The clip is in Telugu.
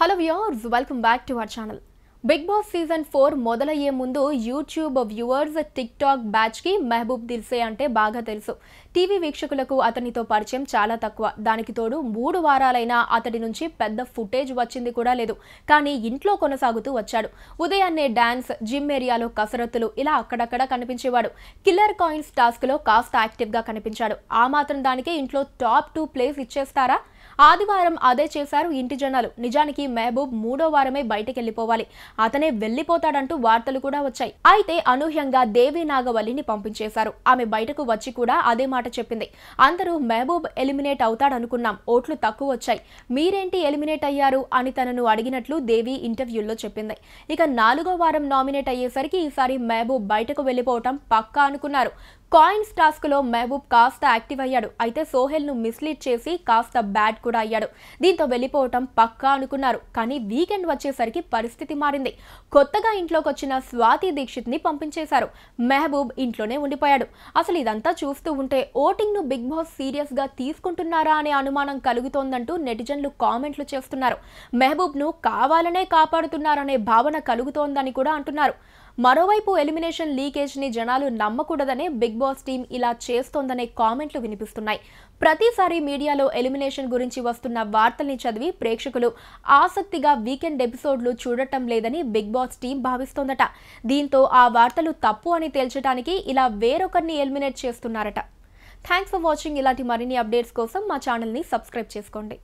hello viewers welcome back to our channel Bigg Boss season four మొదలయ్యే ముందు యూట్యూబ్ వ్యూవర్స్ టిక్ టాక్ బ్యాచ్కి మెహబూబ్ దిల్సే అంటే బాగా తెలుసు టీవీ వీక్షకులకు అతనితో పరిచయం చాలా తక్కువ దానికి తోడు మూడు వారాలైనా అతడి నుంచి పెద్ద ఫుటేజ్ వచ్చింది కూడా లేదు కానీ ఇంట్లో కొనసాగుతూ వచ్చాడు ఉదయాన్నే డ్యాన్స్ జిమ్ ఏరియాలో కసరత్తులు ఇలా అక్కడక్కడ కనిపించేవాడు కిల్లర్ కాయిన్స్ టాస్క్లో కాస్త యాక్టివ్గా కనిపించాడు ఆ మాత్రం దానికే ఇంట్లో టాప్ టూ ప్లేస్ ఇచ్చేస్తారా ఆదివారం అదే చేశారు ఇంటి జనాలు నిజానికి మహబూబ్ మూడో వారమే బయటకెళ్లిపోవాలి అతనే వెళ్లిపోతాడంటూ వార్తలు కూడా వచ్చాయి అయితే అనూహ్యంగా దేవి నాగవల్లిని పంపించేశారు ఆమె బయటకు వచ్చి కూడా అదే మాట చెప్పింది అందరూ మహబూబ్ ఎలిమినేట్ అవుతాడనుకున్నాం ఓట్లు తక్కువ వచ్చాయి మీరేంటి ఎలిమినేట్ అయ్యారు అని తనను అడిగినట్లు దేవి ఇంటర్వ్యూల్లో చెప్పింది ఇక నాలుగో వారం నామినేట్ అయ్యేసరికి ఈసారి మహబూబ్ బయటకు వెళ్లిపోవటం పక్కా అనుకున్నారు కాయిన్స్ లో మహబూబ్ కాస్త యాక్టివ్ అయ్యాడు అయితే సోహెల్ను మిస్లీడ్ చేసి కాస్త బ్యాడ్ కూడా అయ్యాడు దీంతో వెళ్ళిపోవటం పక్కా అనుకున్నారు కానీ వీకెండ్ వచ్చేసరికి పరిస్థితి మారింది కొత్తగా ఇంట్లోకి వచ్చిన స్వాతి దీక్షిత్ని పంపించేశారు మెహబూబ్ ఇంట్లోనే ఉండిపోయాడు అసలు ఇదంతా చూస్తూ ఉంటే ఓటింగ్ను బిగ్ బాస్ సీరియస్గా తీసుకుంటున్నారా అనే అనుమానం కలుగుతోందంటూ నెటిజన్లు కామెంట్లు చేస్తున్నారు మెహబూబ్ను కావాలనే కాపాడుతున్నారనే భావన కలుగుతోందని కూడా అంటున్నారు మరోవైపు ఎలిమినేషన్ లీకేజ్ ని జనాలు నమ్మకూడదనే బిగ్ బాస్ టీం ఇలా చేస్తోందనే కామెంట్లు వినిపిస్తున్నాయి ప్రతిసారి మీడియాలో ఎలిమినేషన్ గురించి వస్తున్న వార్తల్ని చదివి ప్రేక్షకులు ఆసక్తిగా వీకెండ్ ఎపిసోడ్లు చూడటం లేదని బిగ్ బాస్ టీం భావిస్తోందట దీంతో ఆ వార్తలు తప్పు అని తేల్చడానికి ఇలా వేరొకరిని ఎలిమినేట్ చేస్తున్నారట థ్యాంక్స్ ఫర్ వాచింగ్ ఇలాంటి మరిన్ని అప్డేట్స్ కోసం మా ఛానల్ని సబ్స్క్రైబ్ చేసుకోండి